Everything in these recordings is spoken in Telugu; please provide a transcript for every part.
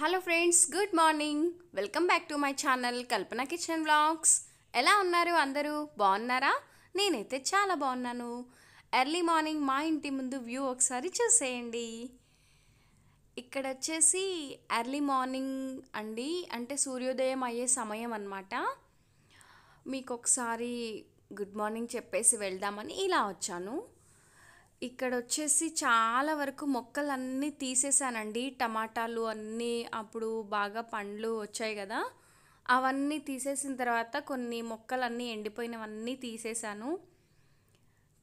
hello friends good morning welcome back to my channel Kalpana kitchen vlogs ఎలా ఉన్నారు అందరూ బాగున్నారా నేనైతే చాలా బాగున్నాను ఎర్లీ మార్నింగ్ మా ఇంటి ముందు వ్యూ ఒకసారి చూసేయండి ఇక్కడ వచ్చేసి ఎర్లీ మార్నింగ్ అండి అంటే సూర్యోదయం అయ్యే సమయం అనమాట మీకు ఒకసారి గుడ్ మార్నింగ్ చెప్పేసి వెళ్దామని ఇలా వచ్చాను ఇక్కడ వచ్చేసి చాలా వరకు మొక్కలు అన్నీ తీసేసానండి టమాటాలు అన్నీ అప్పుడు బాగా పండ్లు వచ్చాయి కదా అవన్నీ తీసేసిన తర్వాత కొన్ని మొక్కలన్నీ ఎండిపోయినవన్నీ తీసేసాను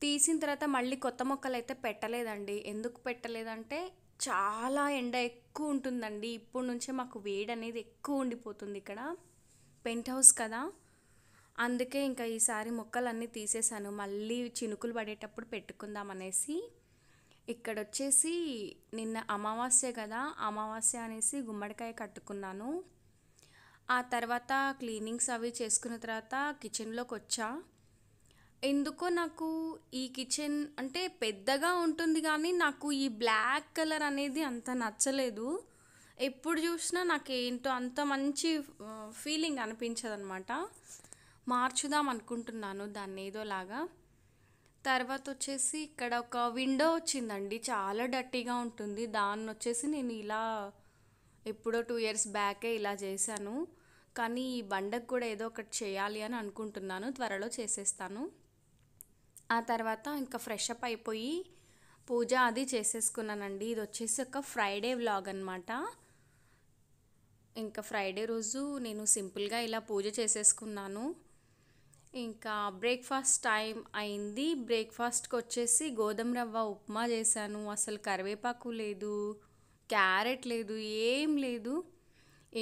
తీసిన తర్వాత మళ్ళీ కొత్త మొక్కలు అయితే పెట్టలేదండి ఎందుకు పెట్టలేదంటే చాలా ఎండ ఎక్కువ ఉంటుందండి ఇప్పటి నుంచే మాకు వేడి అనేది ఎక్కువ ఉండిపోతుంది ఇక్కడ పెంట్ హౌస్ కదా అందుకే ఇంకా ఈసారి మొక్కలన్నీ తీసేసాను మళ్ళీ చినుకులు పడేటప్పుడు పెట్టుకుందాం అనేసి ఇక్కడ వచ్చేసి నిన్న అమావాస్య కదా అమావాస్య అనేసి గుమ్మడికాయ కట్టుకున్నాను ఆ తర్వాత క్లీనింగ్స్ అవి చేసుకున్న తర్వాత కిచెన్లోకి వచ్చా ఎందుకో నాకు ఈ కిచెన్ అంటే పెద్దగా ఉంటుంది కానీ నాకు ఈ బ్లాక్ కలర్ అనేది అంత నచ్చలేదు ఎప్పుడు చూసినా నాకు ఏంటో అంత మంచి ఫీలింగ్ అనిపించదనమాట మార్చుదాం అనుకుంటున్నాను దాన్ని ఏదోలాగా తర్వాత వచ్చేసి ఇక్కడ ఒక విండో వచ్చిందండి చాలా డర్టీగా ఉంటుంది దాన్ని వచ్చేసి నేను ఇలా ఎప్పుడో టూ ఇయర్స్ బ్యాకే ఇలా చేశాను కానీ ఈ బండకు కూడా ఏదో ఒకటి చేయాలి అని అనుకుంటున్నాను త్వరలో చేసేస్తాను ఆ తర్వాత ఇంకా ఫ్రెష్ అప్ అయిపోయి పూజ అది చేసేసుకున్నానండి ఇది వచ్చేసి ఒక ఫ్రైడే వ్లాగ్ అనమాట ఇంకా ఫ్రైడే రోజు నేను సింపుల్గా ఇలా పూజ చేసేసుకున్నాను ఇంకా బ్రేక్ఫాస్ట్ టైం అయింది బ్రేక్ఫాస్ట్కి వచ్చేసి గోధుమ రవ్వ ఉప్మా చేశాను అసలు కరివేపాకు లేదు క్యారెట్ లేదు ఏం లేదు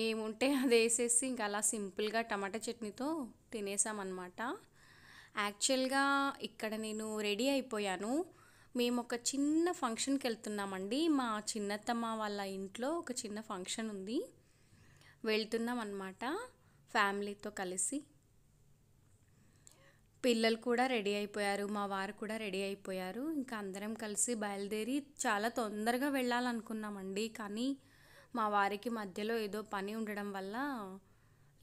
ఏముంటే అది వేసేసి ఇంకా అలా సింపుల్గా టమాటా చట్నీతో తినేసామన్నమాట యాక్చువల్గా ఇక్కడ నేను రెడీ అయిపోయాను మేము ఒక చిన్న ఫంక్షన్కి వెళ్తున్నామండి మా చిన్నత్తమ్మ వాళ్ళ ఇంట్లో ఒక చిన్న ఫంక్షన్ ఉంది వెళ్తున్నాం అనమాట ఫ్యామిలీతో కలిసి పిల్లలు కూడా రెడీ అయిపోయారు మా వారు కూడా రెడీ అయిపోయారు ఇంకా అందరం కలిసి బయలుదేరి చాలా తొందరగా వెళ్ళాలనుకున్నామండి కానీ మా వారికి మధ్యలో ఏదో పని ఉండడం వల్ల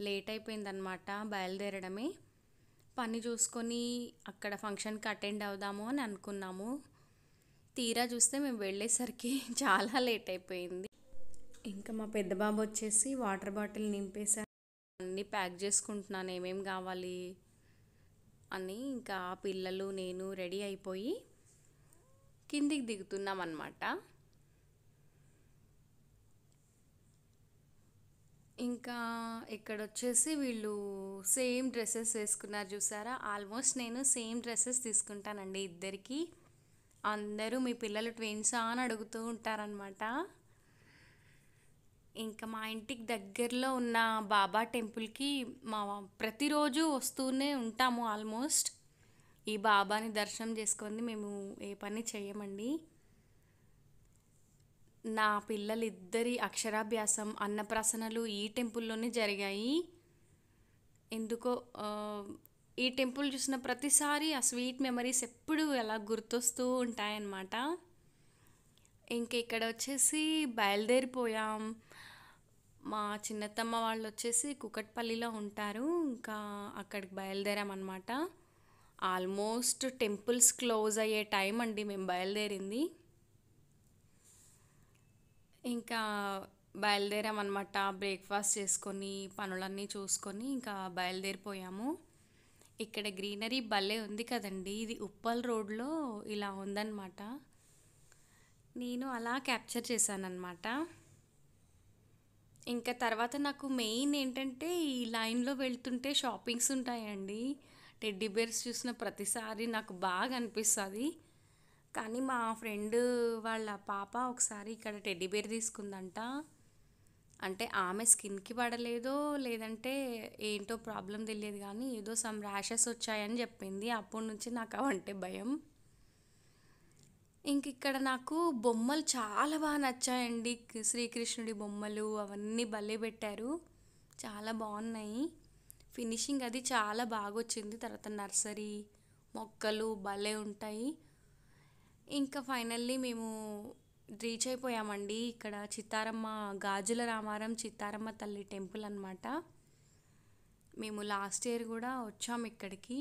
లేట్ అయిపోయిందనమాట బయలుదేరడమే పని చూసుకొని అక్కడ ఫంక్షన్కి అటెండ్ అవుదాము అని అనుకున్నాము తీరా చూస్తే మేము వెళ్ళేసరికి చాలా లేట్ అయిపోయింది ఇంకా మా పెద్ద బాబు వచ్చేసి వాటర్ బాటిల్ నింపేశారు అన్నీ ప్యాక్ చేసుకుంటున్నాను ఏమేమి కావాలి అని ఇంకా పిల్లలు నేను రెడీ అయిపోయి కిందికి దిగుతున్నాం అన్నమాట ఇంకా ఇక్కడ వచ్చేసి వీళ్ళు సేమ్ డ్రెస్సెస్ వేసుకున్నారు చూసారా ఆల్మోస్ట్ నేను సేమ్ డ్రెస్సెస్ తీసుకుంటానండి ఇద్దరికి అందరూ మీ పిల్లలు ట్విన్సా అని అడుగుతూ ఉంటారనమాట ఇంకా మా ఇంటికి దగ్గరలో ఉన్న బాబా టెంపుల్కి మా ప్రతిరోజు వస్తూనే ఉంటాము ఆల్మోస్ట్ ఈ బాబాని దర్శనం చేసుకొని మేము ఏ పని చేయమండి నా పిల్లలిద్దరి అక్షరాభ్యాసం అన్నప్రసనలు ఈ టెంపుల్లోనే జరిగాయి ఎందుకో ఈ టెంపుల్ చూసిన ప్రతిసారి ఆ స్వీట్ మెమరీస్ ఎప్పుడు ఎలా గుర్తొస్తూ ఉంటాయన్నమాట ఇంక ఇక్కడ వచ్చేసి బయలుదేరిపోయాం మా చిన్నతమ్మ వాళ్ళు వచ్చేసి కుకట్పల్లిలో ఉంటారు ఇంకా అక్కడికి బయలుదేరామన్నమాట ఆల్మోస్ట్ టెంపుల్స్ క్లోజ్ అయ్యే టైం అండి మేము బయలుదేరింది ఇంకా బయలుదేరామన్నమాట బ్రేక్ఫాస్ట్ చేసుకొని పనులన్నీ చూసుకొని ఇంకా బయలుదేరిపోయాము ఇక్కడ గ్రీనరీ భలే ఉంది కదండి ఇది ఉప్పల్ రోడ్లో ఇలా ఉందన్నమాట నేను అలా క్యాప్చర్ చేశానన్నమాట ఇంకా తర్వాత నాకు మెయిన్ ఏంటంటే ఈ లైన్లో వెళ్తుంటే షాపింగ్స్ ఉంటాయండి టెడ్డీ బేర్స్ చూసిన ప్రతిసారి నాకు బాగా అనిపిస్తుంది కానీ మా ఫ్రెండ్ వాళ్ళ పాప ఒకసారి ఇక్కడ టెడ్డీ బేర్ తీసుకుందంట అంటే ఆమె స్కిన్కి పడలేదో లేదంటే ఏంటో ప్రాబ్లం తెలియదు కానీ ఏదో సమ్ ర్యాషెస్ వచ్చాయని చెప్పింది అప్పటి నుంచి నాకు అవంటే భయం ఇంక ఇక్కడ నాకు బొమ్మలు చాలా బాగా నచ్చాయండి శ్రీకృష్ణుడి బొమ్మలు అవన్నీ భలే పెట్టారు చాలా బాగున్నాయి ఫినిషింగ్ అది చాలా బాగా వచ్చింది తర్వాత నర్సరీ మొక్కలు భలే ఉంటాయి ఇంకా ఫైనల్లీ మేము రీచ్ అయిపోయామండి ఇక్కడ చిత్తారమ్మ గాజుల రామారం చిత్తారమ్మ తల్లి టెంపుల్ అనమాట మేము లాస్ట్ ఇయర్ కూడా వచ్చాము ఇక్కడికి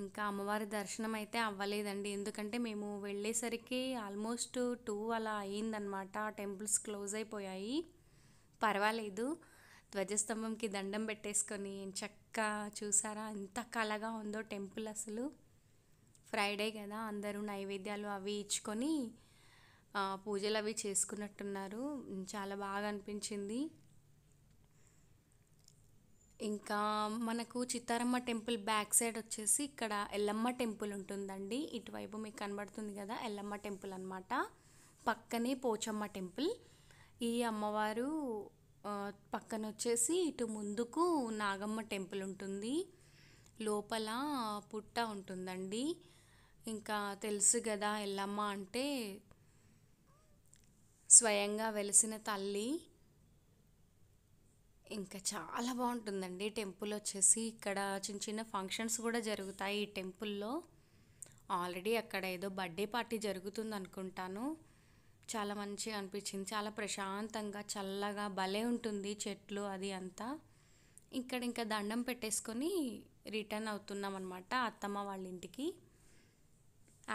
ఇంకా అమ్మవారి దర్శనం అయితే అవ్వలేదండి ఎందుకంటే మేము వెళ్ళేసరికి ఆల్మోస్ట్ టూ అలా అయిందనమాట టెంపుల్స్ క్లోజ్ అయిపోయాయి పర్వాలేదు ధ్వజస్తంభంకి దండం పెట్టేసుకొని చక్క చూసారా ఎంత కళగా ఉందో టెంపుల్ అసలు ఫ్రైడే కదా అందరూ నైవేద్యాలు అవి ఇచ్చుకొని పూజలు అవి చేసుకున్నట్టున్నారు చాలా బాగా అనిపించింది ఇంకా మనకు చిత్తారమ్మ టెంపుల్ బ్యాక్ సైడ్ వచ్చేసి ఇక్కడ ఎల్లమ్మ టెంపుల్ ఉంటుందండి ఇటువైపు మీకు కనబడుతుంది కదా ఎల్లమ్మ టెంపుల్ అనమాట పక్కనే పోచమ్మ టెంపుల్ ఈ అమ్మవారు పక్కన వచ్చేసి ఇటు ముందుకు నాగమ్మ టెంపుల్ ఉంటుంది లోపల పుట్ట ఉంటుందండి ఇంకా తెలుసు కదా ఎల్లమ్మ అంటే స్వయంగా వెలిసిన తల్లి ఇంకా చాలా బాగుంటుందండి టెంపుల్ వచ్చేసి ఇక్కడ చిన్న చిన్న ఫంక్షన్స్ కూడా జరుగుతాయి ఈ టెంపుల్లో ఆల్రెడీ అక్కడ ఏదో బర్త్డే పార్టీ జరుగుతుంది అనుకుంటాను చాలా మంచిగా అనిపించింది చాలా ప్రశాంతంగా చల్లగా భలే ఉంటుంది చెట్లు అది అంతా ఇక్కడ ఇంకా దండం పెట్టేసుకొని రిటర్న్ అవుతున్నాం అనమాట అత్తమ్మ వాళ్ళ ఇంటికి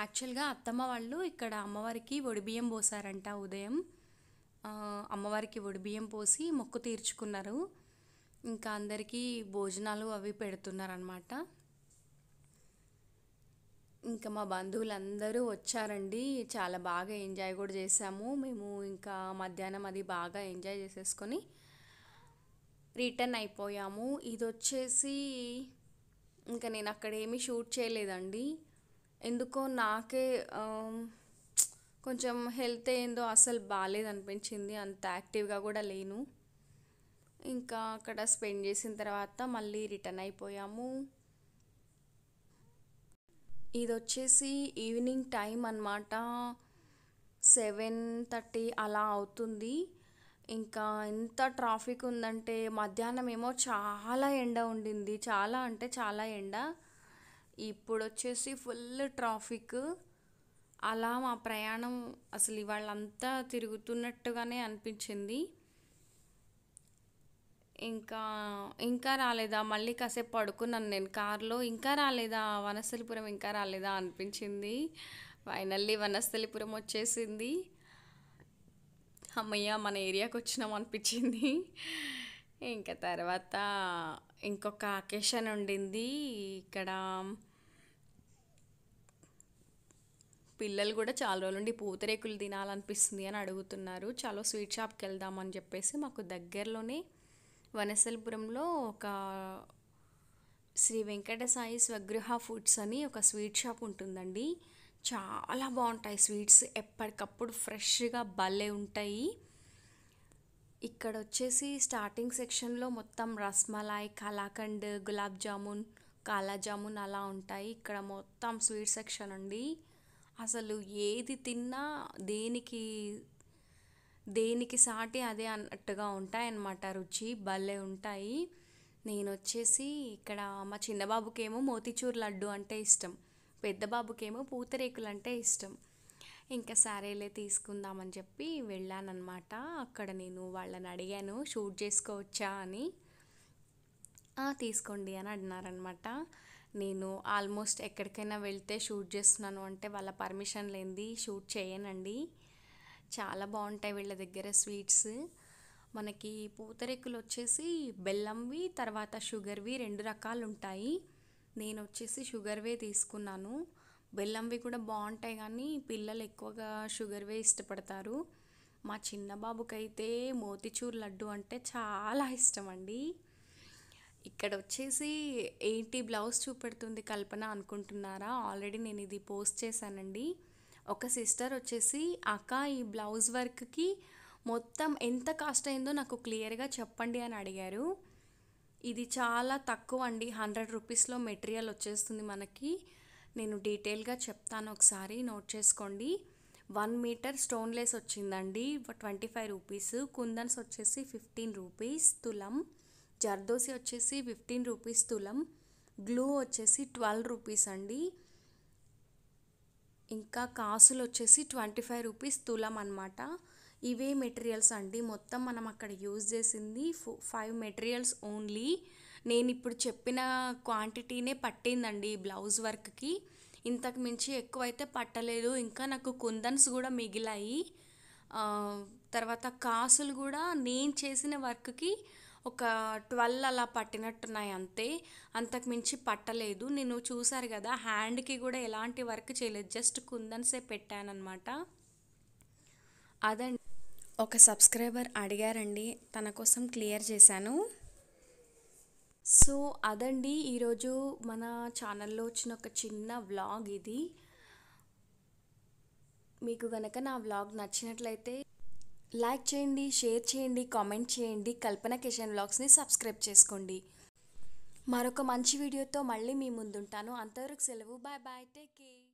యాక్చువల్గా అత్తమ్మ వాళ్ళు ఇక్కడ అమ్మవారికి ఒడిబియ్యం పోసారంట ఉదయం అమ్మవారికి బియ్యం పోసి మొక్కు తీర్చుకున్నారు ఇంకా అందరికీ భోజనాలు అవి పెడుతున్నారనమాట ఇంకా మా బంధువులందరూ వచ్చారండి చాలా బాగా ఎంజాయ్ కూడా చేసాము మేము ఇంకా మధ్యాహ్నం అది బాగా ఎంజాయ్ చేసేసుకొని రిటర్న్ అయిపోయాము ఇది వచ్చేసి ఇంకా నేను అక్కడ ఏమీ షూట్ చేయలేదండి ఎందుకో నాకే కొంచెం హెల్త్ ఏందో అసలు బాగాలేదనిపించింది అంత యాక్టివ్గా కూడా లేను ఇంకా అక్కడ స్పెండ్ చేసిన తర్వాత మళ్ళీ రిటర్న్ అయిపోయాము ఇది వచ్చేసి ఈవినింగ్ టైం అనమాట సెవెన్ థర్టీ అలా అవుతుంది ఇంకా ఎంత ట్రాఫిక్ ఉందంటే మధ్యాహ్నం ఏమో చాలా ఎండ ఉండింది చాలా అంటే చాలా ఎండ ఇప్పుడు వచ్చేసి ఫుల్ ట్రాఫిక్ అలా మా ప్రయాణం అసలు ఇవాళంతా తిరుగుతున్నట్టుగానే అనిపించింది ఇంకా ఇంకా రాలేదా మళ్ళీ కాసేపు పడుకున్నాను నేను కారులో ఇంకా రాలేదా వనస్థలిపురం ఇంకా రాలేదా అనిపించింది ఫైనల్లీ వనస్థలిపురం వచ్చేసింది అమ్మయ్య మన ఏరియాకి వచ్చినాం అనిపించింది ఇంకా తర్వాత ఇంకొక అకేషన్ ఉండింది ఇక్కడ పిల్లలు కూడా చాలా రోజుల నుండి పూతరేకులు తినాలనిపిస్తుంది అని అడుగుతున్నారు చాలా స్వీట్ షాప్కి వెళ్దామని చెప్పేసి మాకు దగ్గరలోనే వనసలపురంలో ఒక శ్రీ వెంకటసాయి స్వగృహ ఫుడ్స్ అని ఒక స్వీట్ షాప్ ఉంటుందండి చాలా బాగుంటాయి స్వీట్స్ ఎప్పటికప్పుడు ఫ్రెష్గా భలే ఉంటాయి ఇక్కడ వచ్చేసి స్టార్టింగ్ సెక్షన్లో మొత్తం రస్మలాయ్ కలాఖండ్ గులాబ్ జామున్ కాలా జామున్ అలా ఉంటాయి ఇక్కడ మొత్తం స్వీట్ సెక్షన్ అండి అసలు ఏది తిన్నా దేనికి దేనికి సాటి అదే అన్నట్టుగా ఉంటాయి అన్నమాట రుచి భలే ఉంటాయి నేను వచ్చేసి ఇక్కడ మా చిన్నబాబుకేమో మోతిచూర్ లడ్డు అంటే ఇష్టం పెద్ద పూతరేకులు అంటే ఇష్టం ఇంకా సరేలే తీసుకుందామని చెప్పి వెళ్ళానమాట అక్కడ నేను వాళ్ళని అడిగాను షూట్ చేసుకోవచ్చా అని తీసుకోండి అని అన్నారనమాట నేను ఆల్మోస్ట్ ఎక్కడికైనా వెళ్తే షూట్ చేస్తున్నాను అంటే వాళ్ళ పర్మిషన్ లేనిది షూట్ చేయనండి చాలా బాగుంటాయి వీళ్ళ దగ్గర స్వీట్స్ మనకి పూతరేకులు వచ్చేసి బెల్లంవి తర్వాత షుగర్వి రెండు రకాలు ఉంటాయి నేను వచ్చేసి షుగర్వే తీసుకున్నాను బెల్లంవి కూడా బాగుంటాయి కానీ పిల్లలు ఎక్కువగా షుగర్వే ఇష్టపడతారు మా చిన్న బాబుకైతే మోతిచూర్ లడ్డు అంటే చాలా ఇష్టం అండి ఇక్కడ వచ్చేసి ఎయిటీ బ్లౌజ్ చూపెడుతుంది కల్పన అనుకుంటున్నారా ఆల్రెడీ నేను ఇది పోస్ట్ చేశానండి ఒక సిస్టర్ వచ్చేసి అక్క ఈ బ్లౌజ్ వర్క్కి మొత్తం ఎంత కాస్ట్ అయిందో నాకు క్లియర్గా చెప్పండి అని అడిగారు ఇది చాలా తక్కువ అండి హండ్రెడ్ రూపీస్లో మెటీరియల్ వచ్చేస్తుంది మనకి నేను డీటెయిల్గా చెప్తాను ఒకసారి నోట్ చేసుకోండి వన్ మీటర్ స్టోన్లెస్ వచ్చిందండి ట్వంటీ ఫైవ్ రూపీస్ కుందన్స్ వచ్చేసి ఫిఫ్టీన్ రూపీస్ తులం జర్దోసి వచ్చేసి ఫిఫ్టీన్ రూపీస్ తులం గ్లూ వచ్చేసి ట్వెల్వ్ రూపీస్ అండి ఇంకా కాసులు వచ్చేసి ట్వంటీ ఫైవ్ రూపీస్ తులం అనమాట ఇవే మెటీరియల్స్ అండి మొత్తం మనం అక్కడ యూజ్ చేసింది ఫైవ్ మెటీరియల్స్ ఓన్లీ నేను ఇప్పుడు చెప్పిన క్వాంటిటీనే పట్టిందండి బ్లౌజ్ వర్క్కి ఇంతకు మించి ఎక్కువైతే పట్టలేదు ఇంకా నాకు కుందన్స్ కూడా మిగిలాయి తర్వాత కాసులు కూడా నేను చేసిన వర్క్కి ఒక ట్వెల్వ్ అలా పట్టినట్టున్నాయి అంతే అంతకు మించి పట్టలేదు నేను చూసారు కదా హ్యాండ్కి కూడా ఎలాంటి వర్క్ చేయలేదు జస్ట్ కుందన్సే పెట్టానమాట అదండి ఒక సబ్స్క్రైబర్ అడిగారండి తన కోసం క్లియర్ చేశాను సో అదండి ఈరోజు మన ఛానల్లో వచ్చిన ఒక చిన్న వ్లాగ్ ఇది మీకు గనక నా వ్లాగ్ నచ్చినట్లయితే లైక్ చేయండి షేర్ చేయండి కామెంట్ చేయండి కల్పన కిషన్ బ్లాగ్స్ని సబ్స్క్రైబ్ చేసుకోండి మరొక మంచి వీడియోతో మళ్ళీ మీ ముందుంటాను అంతవరకు సెలవు బాయ్ బాయ్ టేక్ కేర్